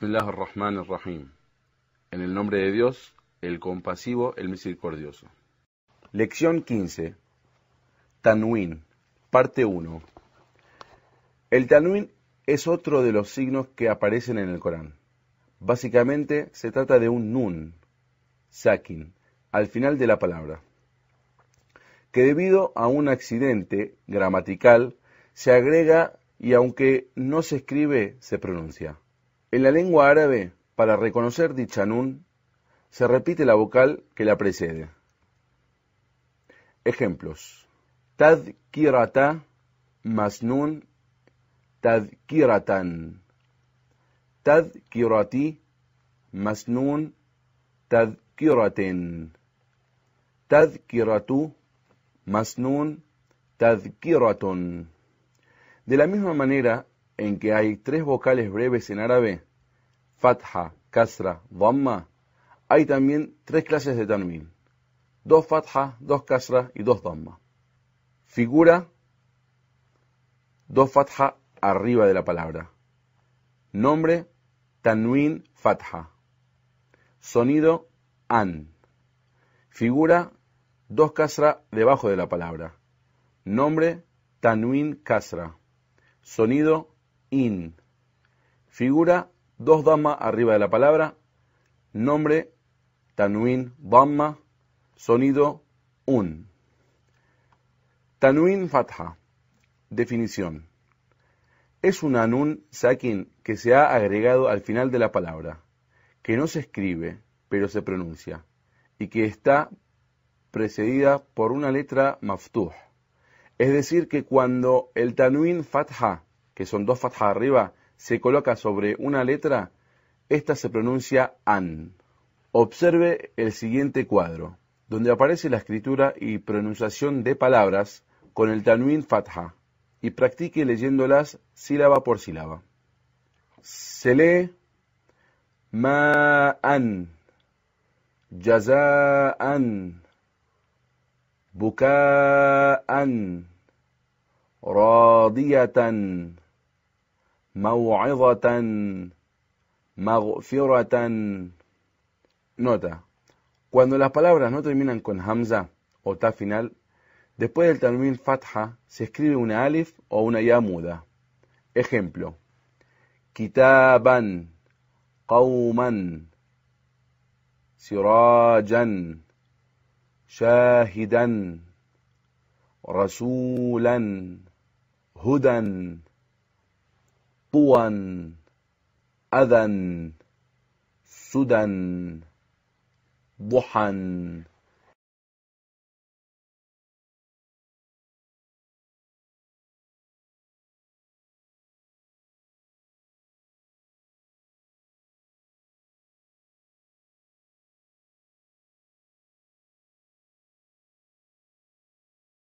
Bismillah ar-Rahman rahim En el nombre de Dios, el compasivo, el misericordioso. Lección 15. Tanwin, parte 1. El tanwin es otro de los signos que aparecen en el Corán. Básicamente se trata de un nun, sakin, al final de la palabra, que debido a un accidente gramatical se agrega y aunque no se escribe, se pronuncia. En la lengua árabe, para reconocer dicha nun, se repite la vocal que la precede. Ejemplos. Tadkirata más nun, tadkiratan. masnun Tad nun, tadkiraten. Tadkiratu masnun nun, De la misma manera en que hay tres vocales breves en árabe, fatha, kasra, dhamma, hay también tres clases de tanwin. Dos fatha, dos kasra y dos dhamma. Figura, dos fatha arriba de la palabra. Nombre, tanwin, fatha. Sonido, an. Figura, dos kasra debajo de la palabra. Nombre, tanwin, kasra. Sonido, in. Figura, dos Dhamma arriba de la palabra, nombre tanuín, Dhamma, sonido un. Tanuin Fatha, definición. Es un anun sakin que se ha agregado al final de la palabra, que no se escribe, pero se pronuncia, y que está precedida por una letra maftuh. Es decir, que cuando el tanuin fatha, que son dos fatha arriba, se coloca sobre una letra, esta se pronuncia an. Observe el siguiente cuadro, donde aparece la escritura y pronunciación de palabras con el tanwin fatha, y practique leyéndolas sílaba por sílaba. Se lee ma'an, jaza'an, buka'an, radiatan, موعظة مغفرة Nota. Cuando las palabras no terminan con hamza o ta final, después del término fatha se escribe una alif o una ya Ejemplo. Kitaban, qawman, sirajan, shahidan, rasulan, hudan. طوى أذى سدى ضحى